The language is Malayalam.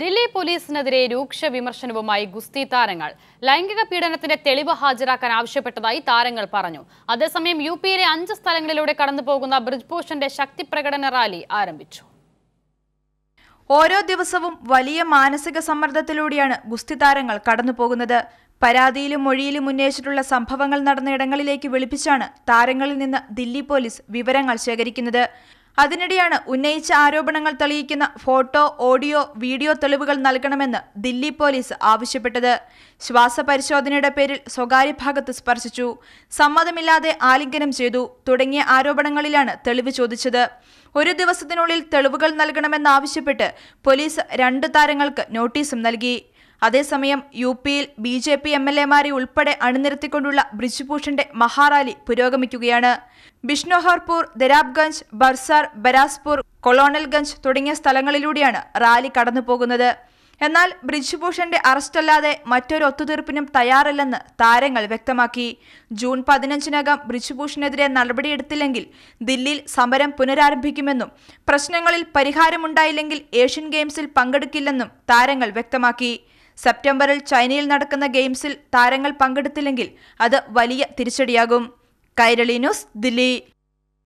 ദില്ലി പോലീസിനെതിരെ രൂക്ഷ വിമർശനവുമായി ഗുസ്തി താരങ്ങൾ ലൈംഗിക പീഡനത്തിന്റെ തെളിവ് ഹാജരാക്കാൻ ആവശ്യപ്പെട്ടതായി താരങ്ങൾ പറഞ്ഞു അതേസമയം യു പിയിലെ അഞ്ച് സ്ഥലങ്ങളിലൂടെ കടന്നുപോകുന്ന ബ്രിജ്ഭൂഷന്റെ ശക്തി പ്രകടന റാലി ആരംഭിച്ചു ഓരോ ദിവസവും വലിയ മാനസിക സമ്മർദ്ദത്തിലൂടെയാണ് ഗുസ്തി താരങ്ങൾ കടന്നുപോകുന്നത് പരാതിയിലും മൊഴിയിലും ഉന്നയിച്ചിട്ടുള്ള സംഭവങ്ങൾ നടന്ന ഇടങ്ങളിലേക്ക് വിളിപ്പിച്ചാണ് താരങ്ങളിൽ നിന്ന് ദില്ലി പോലീസ് വിവരങ്ങൾ ശേഖരിക്കുന്നത് അതിനിടെയാണ് ഉന്നയിച്ച ആരോപണങ്ങൾ തെളിയിക്കുന്ന ഫോട്ടോ ഓഡിയോ വീഡിയോ തെളിവുകൾ നൽകണമെന്ന് ദില്ലി പോലീസ് ആവശ്യപ്പെട്ടത് പരിശോധനയുടെ പേരിൽ സ്വകാര്യ ഭാഗത്ത് സ്പർശിച്ചു സമ്മതമില്ലാതെ ആലിംഗനം ചെയ്തു തുടങ്ങിയ ആരോപണങ്ങളിലാണ് തെളിവ് ചോദിച്ചത് ഒരു ദിവസത്തിനുള്ളിൽ തെളിവുകൾ നൽകണമെന്നാവശ്യപ്പെട്ട് പോലീസ് രണ്ട് താരങ്ങൾക്ക് നോട്ടീസും നൽകി അതേസമയം യു പിയിൽ B J P M L എമാരെ ഉൾപ്പെടെ അണിനിരത്തിക്കൊണ്ടുള്ള ബ്രിജ്ഭൂഷന്റെ മഹാറാലി പുരോഗമിക്കുകയാണ് ബിഷ്ണോഹർപൂർ ദരാബ്ഗഞ്ച് ബർസാർ ബരാസ്പൂർ കൊളോണൽഗഞ്ച് തുടങ്ങിയ സ്ഥലങ്ങളിലൂടെയാണ് റാലി കടന്നുപോകുന്നത് എന്നാൽ ബ്രിജ്ഭൂഷന്റെ അറസ്റ്റല്ലാതെ മറ്റൊരു ഒത്തുതീർപ്പിനും തയ്യാറല്ലെന്ന് താരങ്ങൾ വ്യക്തമാക്കി ജൂൺ പതിനഞ്ചിനകം ബ്രിജ്ഭൂഷനെതിരെ നടപടിയെടുത്തില്ലെങ്കിൽ ദില്ലിയിൽ സമരം പുനരാരംഭിക്കുമെന്നും പ്രശ്നങ്ങളിൽ പരിഹാരമുണ്ടായില്ലെങ്കിൽ ഏഷ്യൻ ഗെയിംസിൽ പങ്കെടുക്കില്ലെന്നും താരങ്ങൾ വ്യക്തമാക്കി സെപ്റ്റംബറിൽ ചൈനയിൽ നടക്കുന്ന ഗെയിംസിൽ താരങ്ങൾ പങ്കെടുത്തില്ലെങ്കിൽ അത് വലിയ തിരിച്ചടിയാകും കൈരളി ന്യൂസ് ദില്ലി